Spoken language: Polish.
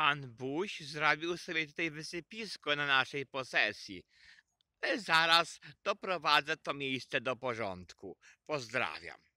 Pan Buś zrobił sobie tutaj wysypisko na naszej posesji. E, zaraz doprowadzę to miejsce do porządku. Pozdrawiam.